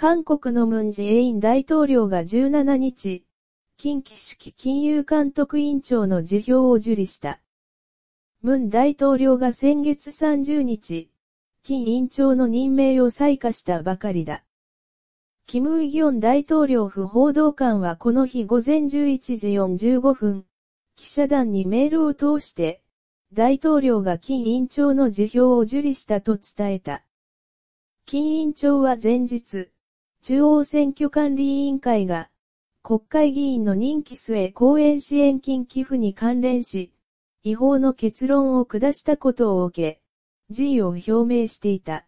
韓国のムンジェイン大統領が17日、近畿式金融監督委員長の辞表を受理した。ムン大統領が先月30日、金委員長の任命を採下したばかりだ。キム・イギョン大統領府報道官はこの日午前11時45分、記者団にメールを通して、大統領が金委員長の辞表を受理したと伝えた。金委員長は前日、中央選挙管理委員会が、国会議員の任期末公演支援金寄付に関連し、違法の結論を下したことを受け、辞意を表明していた。